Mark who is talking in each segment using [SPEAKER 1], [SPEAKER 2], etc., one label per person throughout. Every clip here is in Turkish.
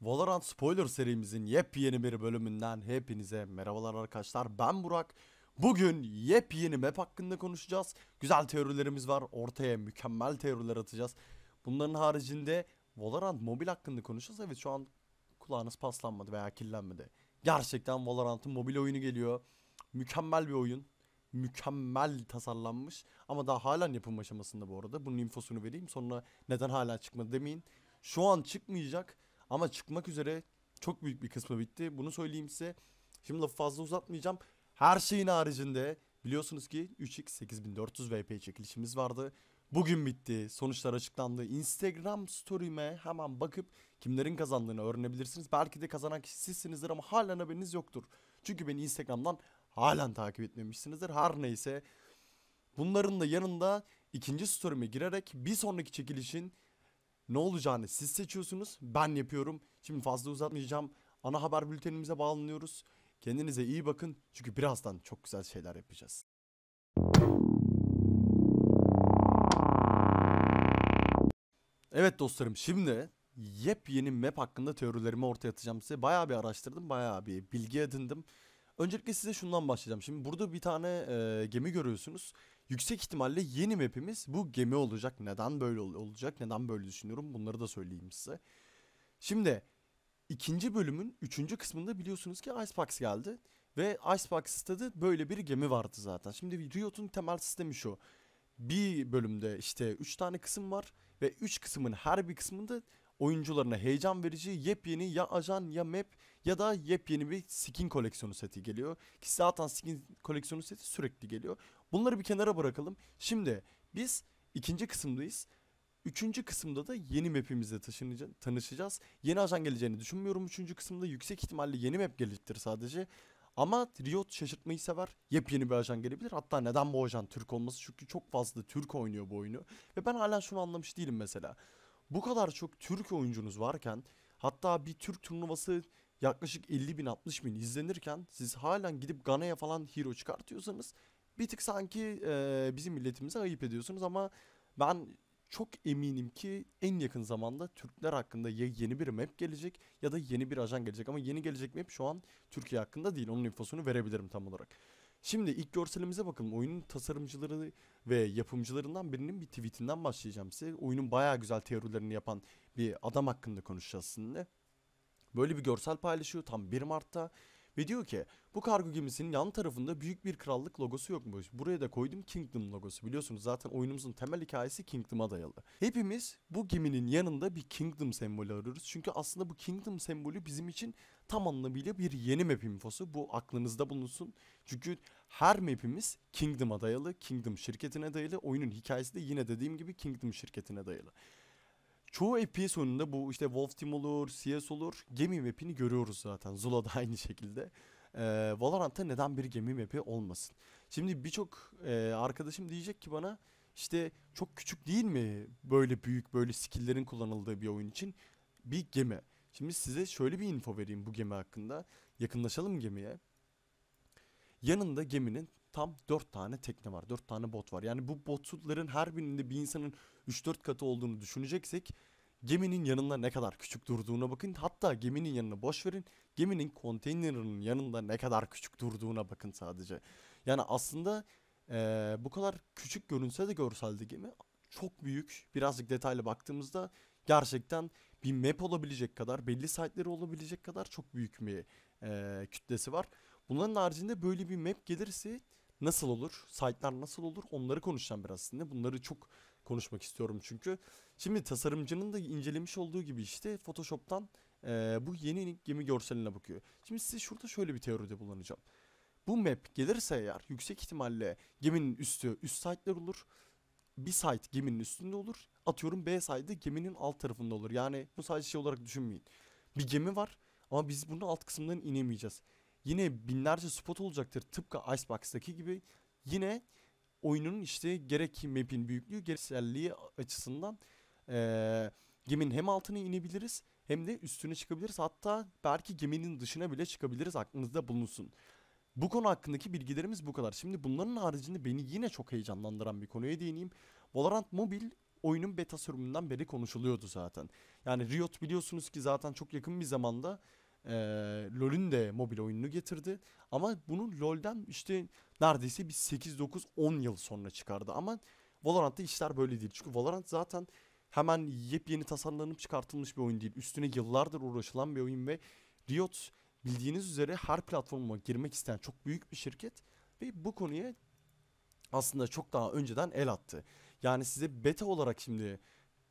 [SPEAKER 1] Valorant Spoiler serimizin yepyeni bir bölümünden hepinize merhabalar arkadaşlar. Ben Burak. Bugün yepyeni map hakkında konuşacağız. Güzel teorilerimiz var. Ortaya mükemmel teoriler atacağız. Bunların haricinde Valorant Mobil hakkında konuşacağız. Evet şu an kulağınız paslanmadı veya kirlenmedi. Gerçekten Valorant'ın mobil oyunu geliyor. Mükemmel bir oyun. Mükemmel tasarlanmış. Ama daha halen yapım aşamasında bu arada. Bunun infosunu vereyim. Sonra neden hala çıkmadı demeyin. Şu an çıkmayacak ama çıkmak üzere çok büyük bir kısmı bitti. Bunu söyleyeyim size. Şimdi lafı fazla uzatmayacağım. Her şeyin haricinde biliyorsunuz ki 3x 8400 VP çekilişimiz vardı. Bugün bitti. Sonuçlar açıklandı. Instagram story'ime hemen bakıp kimlerin kazandığını öğrenebilirsiniz. Belki de kazanan kişi sizsinizdir ama halen haberiniz yoktur. Çünkü beni Instagram'dan halen takip etmemişsinizdir. Her neyse. Bunların da yanında ikinci story'ime girerek bir sonraki çekilişin ne olacağını siz seçiyorsunuz. Ben yapıyorum. Şimdi fazla uzatmayacağım. Ana haber bültenimize bağlanıyoruz. Kendinize iyi bakın. Çünkü birazdan çok güzel şeyler yapacağız. Evet dostlarım şimdi yepyeni map hakkında teorilerimi ortaya atacağım size. Bayağı bir araştırdım, bayağı bir bilgi edindim. Öncelikle size şundan başlayacağım. Şimdi burada bir tane e, gemi görüyorsunuz. Yüksek ihtimalle yeni map'imiz bu gemi olacak. Neden böyle olacak? Neden böyle düşünüyorum? Bunları da söyleyeyim size. Şimdi ikinci bölümün üçüncü kısmında biliyorsunuz ki Icebox geldi. Ve Icebox'ta da böyle bir gemi vardı zaten. Şimdi Riot'un temel sistemi şu. Bir bölümde işte 3 tane kısım var ve 3 kısmın her bir kısmında oyuncularına heyecan verici yepyeni ya ajan ya map ya da yepyeni bir skin koleksiyonu seti geliyor. Ki zaten skin koleksiyonu seti sürekli geliyor. Bunları bir kenara bırakalım. Şimdi biz ikinci kısımdayız. Üçüncü kısımda da yeni mapimizle tanışacağız. Yeni ajan geleceğini düşünmüyorum. Üçüncü kısımda yüksek ihtimalle yeni map gelecektir sadece. Ama Riot şaşırtmayı sever. Yepyeni bir ajan gelebilir. Hatta neden bu ajan Türk olması? Çünkü çok fazla Türk oynuyor bu oyunu. Ve ben hala şunu anlamış değilim mesela. Bu kadar çok Türk oyuncunuz varken hatta bir Türk turnuvası yaklaşık 50 bin 60 bin izlenirken siz halen gidip Gana'ya falan hero çıkartıyorsanız bir tık sanki e, bizim milletimize ayıp ediyorsunuz ama ben çok eminim ki en yakın zamanda Türkler hakkında ya yeni bir map gelecek ya da yeni bir ajan gelecek. Ama yeni gelecek map şu an Türkiye hakkında değil. Onun infosunu verebilirim tam olarak. Şimdi ilk görselimize bakalım. Oyunun tasarımcıları ve yapımcılarından birinin bir tweetinden başlayacağım size. Oyunun baya güzel teorilerini yapan bir adam hakkında konuşacağız sizinle. Böyle bir görsel paylaşıyor tam 1 Mart'ta ve diyor ki bu kargo gemisinin yan tarafında büyük bir krallık logosu yokmuş. Buraya da koydum Kingdom logosu. Biliyorsunuz zaten oyunumuzun temel hikayesi Kingdom'a dayalı. Hepimiz bu geminin yanında bir Kingdom sembolü arıyoruz. Çünkü aslında bu Kingdom sembolü bizim için tam anlamıyla bir yeni map infosu. Bu aklınızda bulunsun. Çünkü her map'imiz Kingdom'a dayalı, Kingdom şirketine dayalı. Oyunun hikayesi de yine dediğim gibi Kingdom şirketine dayalı. Çoğu epi sonunda bu işte Wolf Team olur, CS olur gemi map'ini görüyoruz zaten. Zula da aynı şekilde. Ee, Valorant'ta neden bir gemi map'i olmasın? Şimdi birçok e, arkadaşım diyecek ki bana işte çok küçük değil mi böyle büyük böyle skill'lerin kullanıldığı bir oyun için bir gemi. Şimdi size şöyle bir info vereyim bu gemi hakkında. Yakınlaşalım gemiye. Yanında geminin tam 4 tane tekne var. 4 tane bot var. Yani bu botların her birinde bir insanın 3-4 katı olduğunu düşüneceksek geminin yanında ne kadar küçük durduğuna bakın. Hatta geminin yanına boş verin. Geminin konteynerinin yanında ne kadar küçük durduğuna bakın sadece. Yani aslında ee, bu kadar küçük görünse de görselde gemi çok büyük. Birazcık detaylı baktığımızda gerçekten bir map olabilecek kadar, belli siteleri olabilecek kadar çok büyük bir e, kütlesi var. Bunların haricinde böyle bir map gelirse nasıl olur? Site'lar nasıl olur? Onları konuşacağım biraz sizinle. Bunları çok konuşmak istiyorum çünkü. Şimdi tasarımcının da incelemiş olduğu gibi işte Photoshop'tan e, bu yeni gemi görseline bakıyor. Şimdi size şurada şöyle bir teoride bulunacağım. Bu map gelirse eğer yüksek ihtimalle geminin üstü üst site'ler olur. Bir site geminin üstünde olur. Atıyorum B site'de geminin alt tarafında olur. Yani bu sadece şey olarak düşünmeyin. Bir gemi var ama biz bunun alt kısımdan inemeyeceğiz. Yine binlerce spot olacaktır tıpkı Icebox'taki gibi. Yine oyunun işte gerek map'in büyüklüğü gerekselliği açısından e, geminin hem altına inebiliriz hem de üstüne çıkabiliriz. Hatta belki geminin dışına bile çıkabiliriz aklınızda bulunsun. Bu konu hakkındaki bilgilerimiz bu kadar. Şimdi bunların haricinde beni yine çok heyecanlandıran bir konuya değineyim. Valorant mobil oyunun beta sürümünden beri konuşuluyordu zaten. Yani Riot biliyorsunuz ki zaten çok yakın bir zamanda e, LoL'ün de mobil oyununu getirdi. Ama bunu LoL'den işte neredeyse bir 8-9-10 yıl sonra çıkardı. Ama Valorant'ta işler böyle değil. Çünkü Valorant zaten hemen yepyeni tasarlanıp çıkartılmış bir oyun değil. Üstüne yıllardır uğraşılan bir oyun ve Riot bildiğiniz üzere her platforma girmek isteyen çok büyük bir şirket ve bu konuya aslında çok daha önceden el attı. Yani size beta olarak şimdi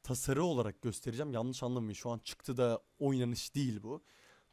[SPEAKER 1] tasarı olarak göstereceğim. Yanlış anlamayın şu an çıktı da oynanış değil bu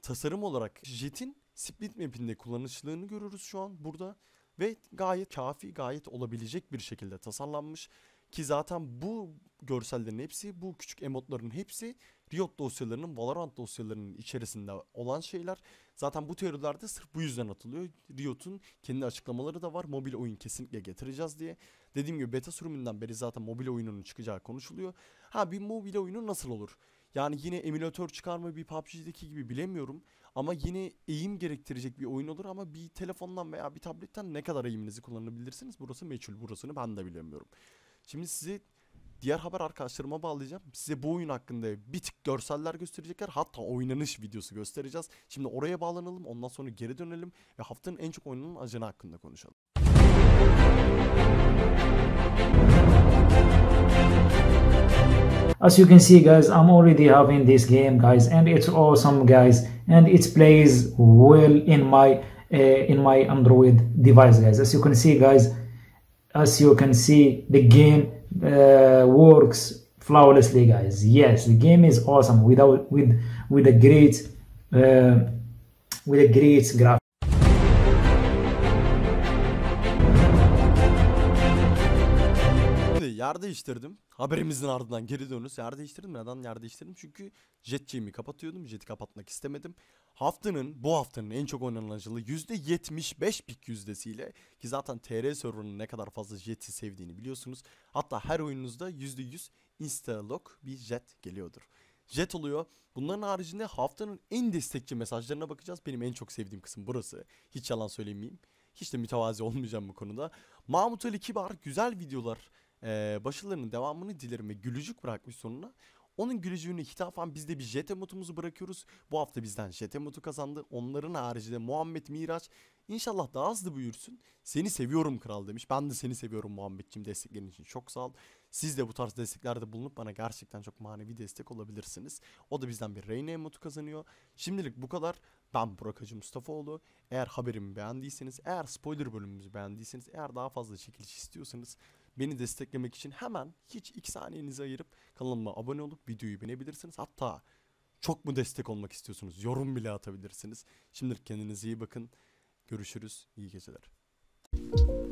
[SPEAKER 1] tasarım olarak jetin split map'inde kullanışlılığını görürüz şu an burada ve gayet kafi, gayet olabilecek bir şekilde tasarlanmış. Ki zaten bu görsellerin hepsi, bu küçük emotların hepsi Riot dosyalarının, Valorant dosyalarının içerisinde olan şeyler. Zaten bu teorilerde sırf bu yüzden atılıyor. Riot'un kendi açıklamaları da var. Mobil oyun kesinlikle getireceğiz diye. Dediğim gibi beta sürümünden beri zaten mobil oyununun çıkacağı konuşuluyor. Ha bir mobil oyunu nasıl olur? Yani yine emülatör çıkar mı bir PUBG'deki gibi bilemiyorum. Ama yine eğim gerektirecek bir oyun olur ama bir telefondan veya bir tabletten ne kadar eğiminizi kullanabilirsiniz? Burası meçhul. Burasını ben de bilemiyorum. Şimdi sizi diğer haber arkadaşlarıma bağlayacağım. Size bu oyun hakkında bir tık görseller gösterecekler. Hatta oynanış videosu göstereceğiz. Şimdi oraya bağlanalım. Ondan sonra geri dönelim ve haftanın en çok oynanan ajanı hakkında konuşalım. As you can see guys, I'm already having this game guys and it's awesome guys and it plays well in my uh, in my Android device guys. As you can see guys, as you can see the game uh, works flawlessly guys yes the game is awesome without with with a great uh, with a great graphic Yer değiştirdim. Haberimizin ardından geri dönüyoruz. Yer değiştirdim. Neden yer değiştirdim? Çünkü jetçiğimi kapatıyordum. Jeti kapatmak istemedim. Haftanın, bu haftanın en çok oynanıcılığı %75 pik yüzdesiyle ki zaten TR serverının ne kadar fazla jeti sevdiğini biliyorsunuz. Hatta her oyununuzda %100 lock bir jet geliyordur. Jet oluyor. Bunların haricinde haftanın en destekçi mesajlarına bakacağız. Benim en çok sevdiğim kısım burası. Hiç yalan söylemeyeyim. Hiç de mütevazi olmayacağım bu konuda. Mahmut Ali Kibar güzel videolar e, başarılarının devamını dilerim ve gülücük bırakmış sonuna. Onun gülücüğünü hitafen biz de bir jet emotumuzu bırakıyoruz. Bu hafta bizden jet emotu kazandı. Onların haricinde Muhammed Miraç inşallah daha hızlı büyürsün. Seni seviyorum kral demiş. Ben de seni seviyorum Muhammedciğim desteklerin için çok sağ ol. Siz de bu tarz desteklerde bulunup bana gerçekten çok manevi destek olabilirsiniz. O da bizden bir Reyna emotu kazanıyor. Şimdilik bu kadar. Ben Burak Hacı Mustafaoğlu. Eğer haberimi beğendiyseniz, eğer spoiler bölümümüzü beğendiyseniz, eğer daha fazla çekiliş istiyorsanız beni desteklemek için hemen hiç 2 saniyenizi ayırıp kanalıma abone olup videoyu beğenebilirsiniz. Hatta çok mu destek olmak istiyorsunuz? Yorum bile atabilirsiniz. Şimdilik kendinize iyi bakın. Görüşürüz. İyi geceler. Müzik